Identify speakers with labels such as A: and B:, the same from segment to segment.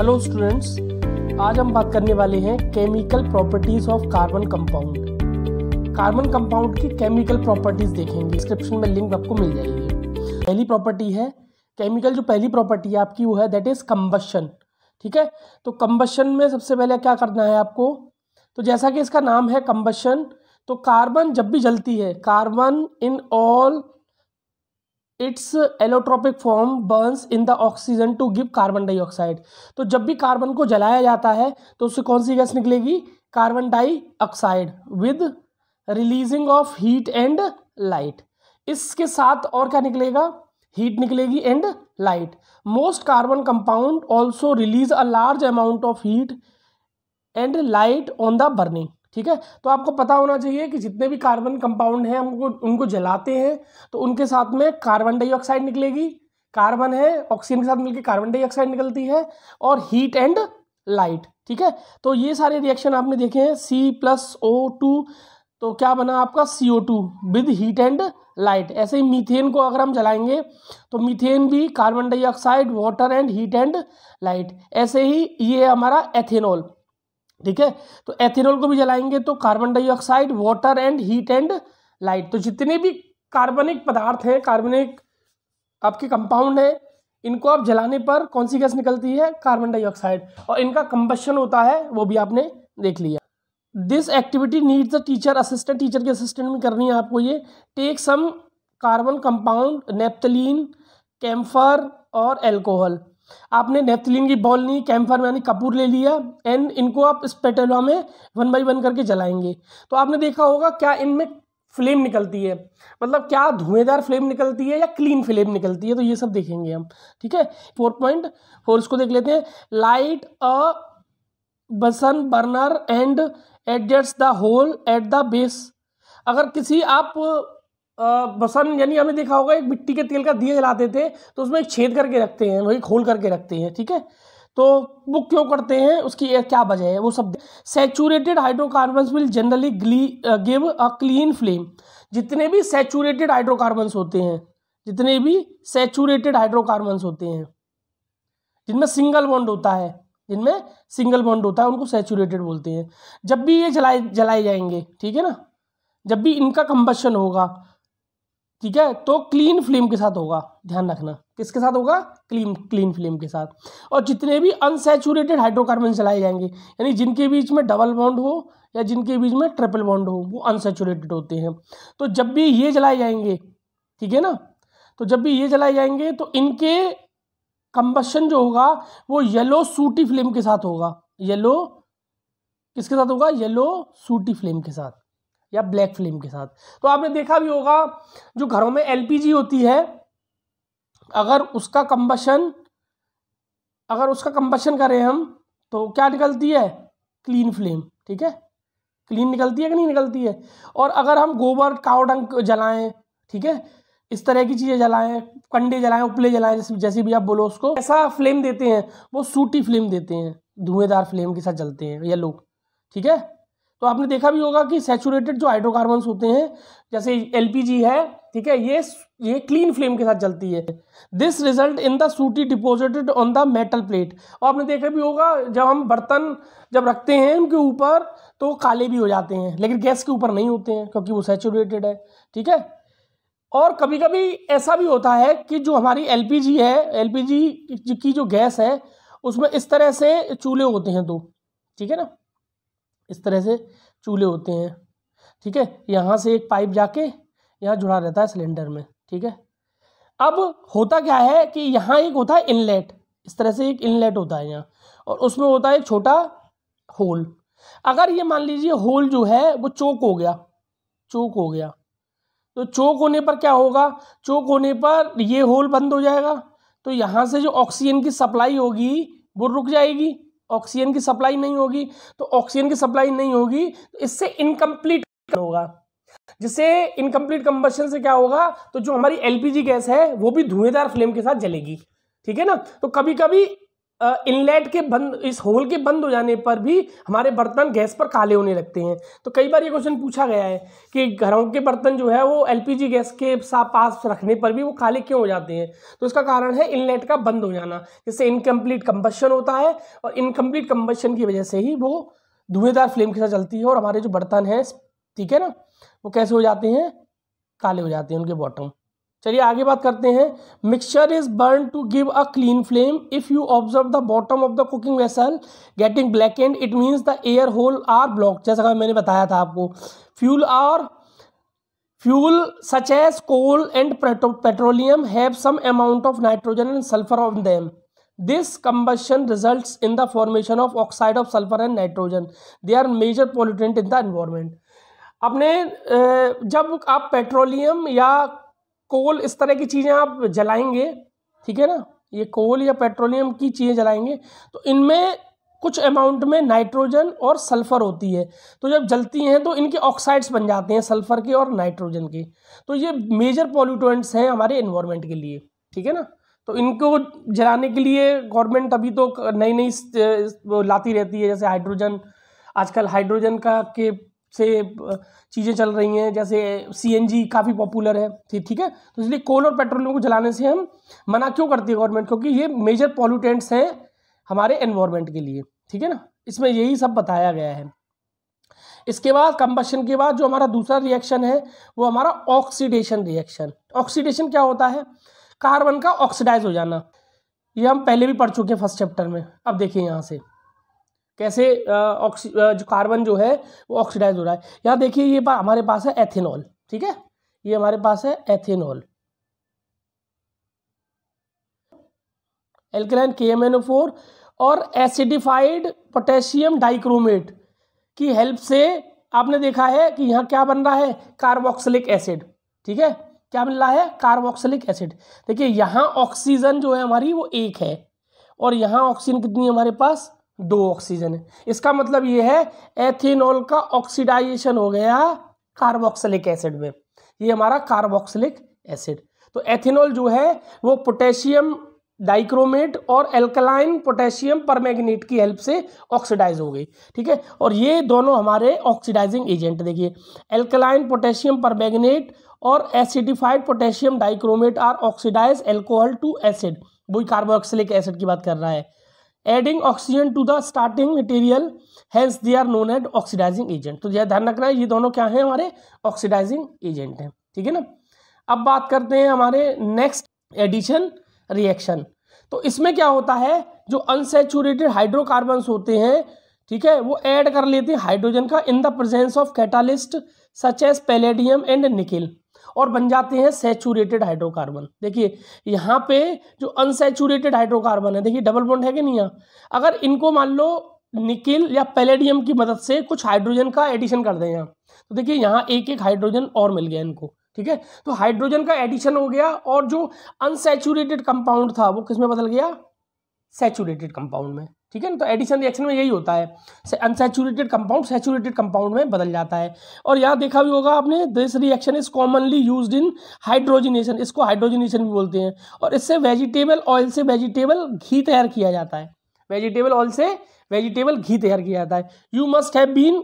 A: hello students आज हम बात करने वाले हैं chemical properties of carbon compound carbon compound की केमिकल प्रॉपर्टीज देखेंगे डिस्क्रिप्शन में लिंक आपको मिल जाएगी पहली प्रॉपर्टी है केमिकल जो पहली प्रॉपर्टी है आपकी वो है दैट इज कम्बशन ठीक है तो कम्बशन में सबसे पहले क्या करना है आपको तो जैसा कि इसका नाम है कम्बशन तो कार्बन जब भी जलती है carbon in all its allotropic form burns in the oxygen to give carbon dioxide तो जब भी कार्बन को जलाया जाता है तो उससे कौन सी गैस निकलेगी carbon dioxide with releasing of heat and light इसके साथ और क्या निकलेगा हीट निकलेगी and light most carbon compound also release a large amount of heat and light on the burning ठीक है तो आपको पता होना चाहिए कि जितने भी कार्बन कंपाउंड हैं हमको उनको जलाते हैं तो उनके साथ में कार्बन डाइऑक्साइड निकलेगी कार्बन है ऑक्सीजन के साथ मिलकर कार्बन डाइऑक्साइड निकलती है और हीट एंड लाइट ठीक है तो ये सारे रिएक्शन आपने देखे हैं सी प्लस ओ टू तो क्या बना आपका C O two with heat and light ऐसे ही मीथेन को अगर हम जलाएंगे तो मीथेन भी carbon dioxide water and heat and light ऐसे ही ये हमारा एथेनॉल ठीक है तो एथेनॉल को भी जलाएंगे तो carbon dioxide water and heat and light तो जितने भी कार्बनिक पदार्थ हैं कार्बनिक आपके कंपाउंड है इनको आप जलाने पर कौन सी गैस निकलती है कार्बन डाइऑक्साइड और इनका कंबशन होता है वो भी आपने देख लिया this activity needs the teacher assistant teacher के असिस्टेंट में करनी है आपको ये take some carbon compound naphthalene camphor और एल्कोहल आपने नेफ्थलिन की बॉल ली कैम्फर यानी कपूर ले लिया एंड इनको आप स्पेटोला में वन बाई वन करके जलाएंगे तो आपने देखा होगा क्या इनमें फ्लेम निकलती है मतलब क्या धुएंदार फ्लेम निकलती है या क्लीन फ्लेम निकलती है तो ये सब देखेंगे हम ठीक है फोर पॉइंट फोर इसको देख लेते हैं light a bunsen burner and adjust the hole at the base अगर किसी आप बसन यानी हमने देखा होगा एक मिट्टी के तेल का दिया जलाते थे तो उसमें एक छेद करके रखते हैं वही खोल करके रखते हैं ठीक है तो वो क्यों करते हैं उसकी क्या वजह है वो सब saturated hydrocarbons will generally give a clean flame जितने भी सेचूरेटेड हाइड्रोकार्बन्स होते हैं जितने भी सेचूरेटेड हाइड्रोकार्बन्स होते हैं जिनमें सिंगल बॉन्ड होता है जिनमें सिंगल बॉन्ड होता है उनको सेचूरेटेड बोलते हैं जब भी ये जलाए जलाए जाएंगे ठीक है ना जब भी इनका कंबशन होगा ठीक है तो क्लीन फिल्म के साथ होगा ध्यान रखना किसके साथ होगा क्लीन क्लीन फिल्म के साथ और जितने भी अनसेचुरेटेड हाइड्रोकार्बन चलाए जाएंगे यानी जिनके बीच में डबल बॉन्ड हो या जिनके बीच में ट्रिपल बॉन्ड हो वो अनसेचुरेटेड होते हैं तो जब भी ये जलाए जाएंगे ठीक है ना तो जब भी ये जलाए जाएंगे तो इनके कंबशन जो होगा वो येलो सूटी फ्लेम के साथ होगा येलो किसके साथ होगा येलो सूटी फ्लेम के साथ या ब्लैक फ्लेम के साथ तो आपने देखा भी होगा जो घरों में एलपीजी होती है अगर उसका कंबशन अगर उसका कंबशन करें हम तो क्या निकलती है क्लीन फ्लेम ठीक है क्लीन निकलती है कि नहीं निकलती है और अगर हम गोबर कावडंग जलाएं ठीक है इस तरह की चीज़ें जलाएं कंडे जलाएं उपले जलाएं जैसे जैसे भी आप बोलो उसको ऐसा फ्लेम देते हैं वो सूटी फ्लेम देते हैं धुएँदार फ्लेम के साथ जलते हैं ये लोग ठीक है तो आपने देखा भी होगा कि सेचुरेटेड जो हाइड्रोकार्बन्स होते हैं जैसे एल है ठीक है ये ये क्लीन फ्लेम के साथ जलती है this result in the sooty deposited on the metal plate और आपने देखा भी होगा जब हम बर्तन जब रखते हैं उनके ऊपर तो वो काले भी हो जाते हैं लेकिन गैस के ऊपर नहीं होते हैं क्योंकि वो सेचुरेटेड है ठीक है और कभी कभी ऐसा भी होता है कि जो हमारी एल है एल की जो गैस है उसमें इस तरह से चूल्हे होते हैं दो ठीक है ना इस तरह से चूल्हे होते हैं ठीक है यहाँ से एक पाइप जाके यहाँ जुड़ा रहता है सिलेंडर में ठीक है अब होता क्या है कि यहाँ एक होता है इनलेट इस तरह से एक इनलेट होता है यहाँ और उसमें होता है एक छोटा होल अगर ये मान लीजिए होल जो है वो चोक हो गया चोक हो गया तो चोक होने पर क्या होगा चोक होने पर ये होल बंद हो जाएगा तो यहाँ से जो ऑक्सीजन की सप्लाई होगी वो रुक जाएगी ऑक्सीजन की सप्लाई नहीं होगी तो ऑक्सीजन की सप्लाई नहीं होगी तो इससे इनकम्प्लीट होगा जिससे इनकम्प्लीट कंबशन से क्या होगा तो जो हमारी एलपीजी गैस है वो भी धुएंदार फ्लेम के साथ जलेगी ठीक है ना तो कभी कभी इनलेट के बंद इस होल के बंद हो जाने पर भी हमारे बर्तन गैस पर काले होने लगते हैं तो कई बार ये क्वेश्चन पूछा गया है कि घरों के बर्तन जो है वो एलपीजी गैस के पास रखने पर भी वो काले क्यों हो जाते हैं तो इसका कारण है इनलेट का बंद हो जाना जिससे इनकम्प्लीट कम्बशन होता है और इनकम्प्लीट कम्बशन की वजह से ही वो धुएँदार फ्लेम के साथ चलती है और हमारे जो बर्तन हैं ठीक है ना वो कैसे हो जाते हैं काले हो जाते हैं उनके बॉटम चलिए आगे बात करते हैं mixture is burn to give a clean flame if you observe the bottom of the cooking vessel getting black and it means the air hole are block जैसा कि मैंने बताया था आपको fuel are fuel such as coal and petroleum have some amount of nitrogen and sulphur of them this combustion result in the formation of oxide of sulphur and nitrogen they are major pollutant in the environment अपने जब आप petroleum या कोल इस तरह की चीज़ें आप जलाएंगे ठीक है ना ये कोल या पेट्रोलियम की चीज़ें जलाएंगे तो इनमें कुछ अमाउंट में नाइट्रोजन और सल्फ़र होती है तो जब जलती हैं तो इनके ऑक्साइड्स बन जाते हैं सल्फ़र के और नाइट्रोजन के तो ये मेजर पॉल्यूटेंट्स हैं हमारे इन्वायरमेंट के लिए ठीक है ना तो इनको जलाने के लिए गवर्नमेंट अभी तो नई नई लाती रहती है जैसे हाइड्रोजन आजकल हाइड्रोजन का के से चीज़ें चल रही हैं जैसे सीएनजी काफ़ी पॉपुलर है ठीक है तो इसलिए कोल और पेट्रोलियम को जलाने से हम मना क्यों करती है गवर्नमेंट क्योंकि ये मेजर पॉल्यूटेंट्स हैं हमारे एनवायरनमेंट के लिए ठीक है ना इसमें यही सब बताया गया है इसके बाद कंबशन के बाद जो हमारा दूसरा रिएक्शन है वो हमारा ऑक्सीडेशन रिएक्शन ऑक्सीडेशन क्या होता है कार्बन का ऑक्सीडाइज हो जाना ये हम पहले भी पढ़ चुके हैं फर्स्ट चैप्टर में अब देखिए यहाँ से कैसे जो कार्बन जो है वो ऑक्सीडाइज हो रहा है यहाँ देखिए ये पा, हमारे पास है एथेनॉल ठीक है ये हमारे पास है ethanol alkaline K M four और एसिडिफाइड पोटेशियम डाइक्रोमेट की हेल्प से आपने देखा है कि यहाँ क्या बन रहा है कार्बोक्सिलिक एसिड ठीक है क्या मिल रहा है कार्बोक्सिलिक एसिड देखिए यहाँ ऑक्सीजन जो है हमारी वो एक है और यहाँ ऑक्सीजन कितनी है हमारे पास दो ऑक्सीजन है इसका मतलब ये है एथिनॉल का ऑक्सीडाइजेशन हो गया कार्बोक्सिलिक एसिड में ये हमारा कार्बोक्सिलिक एसिड तो एथिनॉल जो है वो पोटेशियम डाइक्रोमेट और एल्कलाइन पोटेशियम परमैग्नेट की हेल्प से ऑक्सीडाइज हो गई ठीक है और ये दोनों हमारे ऑक्सीडाइजिंग एजेंट देखिए एल्कलाइन पोटेशियम परमैग्नेट और acidified potassium dichromate are oxidise alcohol to acid वही कार्बोक्सिलिक एसिड की बात कर रहा है adding oxygen to the starting material hence they are known as oxidising agent तो यह ध्यान रखना है ये दोनों क्या हैं हमारे ऑक्सीडाइजिंग एजेंट हैं ठीक है ना अब बात करते हैं हमारे नेक्स्ट एडिशन रिएक्शन तो इसमें क्या होता है जो अनसेचुरेटेड हाइड्रोकार्बन्स होते हैं ठीक है वो ऐड कर लेते हैं हाइड्रोजन का in the presence of catalyst such as palladium and nickel और बन जाते हैं सेचूरेटेड हाइड्रोकार्बन देखिए यहाँ पे जो अनसेचूरेटेड हाइड्रोकार्बन है देखिए डबल बॉन्ड है कि नहीं यहाँ अगर इनको मान लो निकिल या पेलेडियम की मदद से कुछ हाइड्रोजन का एडिशन कर दें यहाँ तो देखिए यहाँ एक एक हाइड्रोजन और मिल गया इनको ठीक है तो हाइड्रोजन का एडिशन हो गया और जो अनसेचूरेटेड कंपाउंड था वो किसमें बदल गया सेचुरेटेड कंपाउंड में ठीक है ना तो एडिशन रिएक्शन में यही होता है अनसेचुरेटेड कंपाउंड सेचुरेटेड कंपाउंड में बदल जाता है और यहाँ देखा भी होगा आपने this reaction is commonly use in hydrogenation इसको हाइड्रोजिनेशन भी बोलते हैं और इससे वेजिटेबल ऑयल से वेजिटेबल घी तैयार किया जाता है वेजिटेबल ऑयल से वेजिटेबल घी तैयार किया जाता है you must have been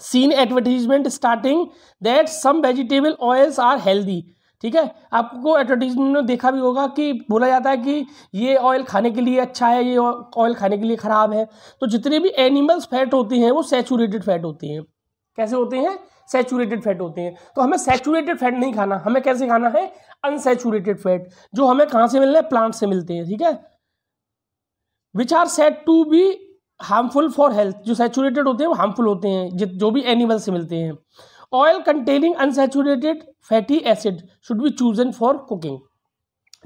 A: seen advertisement stating that some vegetable oils are healthy ठीक है आपको एडवर्टीजमेंट में देखा भी होगा कि बोला जाता है कि ये ऑयल खाने के लिए अच्छा है ये ऑयल खाने के लिए ख़राब है तो जितने भी एनिमल्स फैट होते हैं वो सेचूरेटेड फैट होते हैं कैसे होते हैं सेचूरेटेड फैट होते हैं तो हमें सेचूरेटेड फैट नहीं खाना हमें कैसे खाना है अनसेचूरेटेड फैट जो हमें कहाँ से मिल रहे हैं प्लांट से मिलते हैं ठीक है which are said to be harmful for health जो सेचूरेटेड होते हैं वो हार्मफुल होते हैं जो भी एनिमल से मिलते हैं oil containing unsaturated fatty acid should be chosen for cooking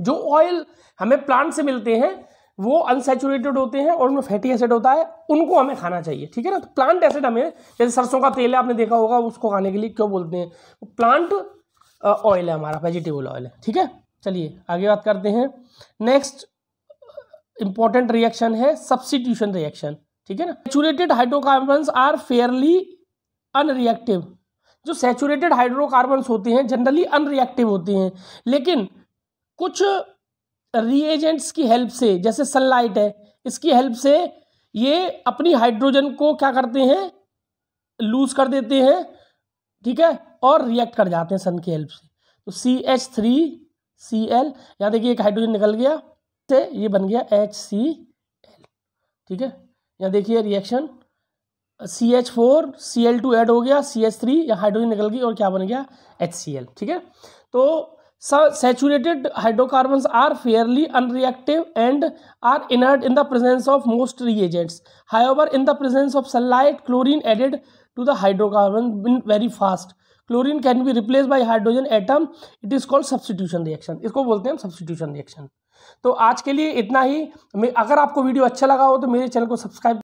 A: जो ऑयल हमें प्लांट से मिलते हैं वो अनसेचुरेटेड होते हैं और उनमें फैटी एसिड होता है उनको हमें खाना चाहिए ठीक है ना तो प्लांट एसिड हमें जैसे सरसों का तेल है आपने देखा होगा उसको खाने के लिए क्यों बोलते हैं प्लांट ऑयल है हमारा वेजिटेबल ऑयल है ठीक है चलिए आगे बात करते हैं नेक्स्ट इंपॉर्टेंट रिएक्शन है सब्सिट्यूशन रिएक्शन ठीक है ना saturated hydrocarbon are fairly unreactive जो सेचूरेटेड हाइड्रोकार्बन्स होते हैं जनरली अनरिएक्टिव होते हैं लेकिन कुछ रिएजेंट्स की हेल्प से जैसे सनलाइट है इसकी हेल्प से ये अपनी हाइड्रोजन को क्या करते हैं लूज कर देते हैं ठीक है और रिएक्ट कर जाते हैं सन की हेल्प से तो C H three C L यहाँ देखिए एक हाइड्रोजन निकल गया से ये बन गया एच सी एल ठीक है यहाँ देखिए reaction C H four C L two add हो गया सी एच थ्री या हाइड्रोजन निकल गई और क्या बन गया एच सी एल ठीक है तो saturated hydrocarbon are fairly unreactive and are inert in the presence of most reagents however in the presence of sunlight chlorine added to the hydrocarbon very fast chlorine can be replace by hydrogen atom it is called substitution reaction इसको बोलते हैं substitution reaction तो आज के लिए इतना ही अगर आपको वीडियो अच्छा लगा हो तो मेरे चैनल को सब्सक्राइब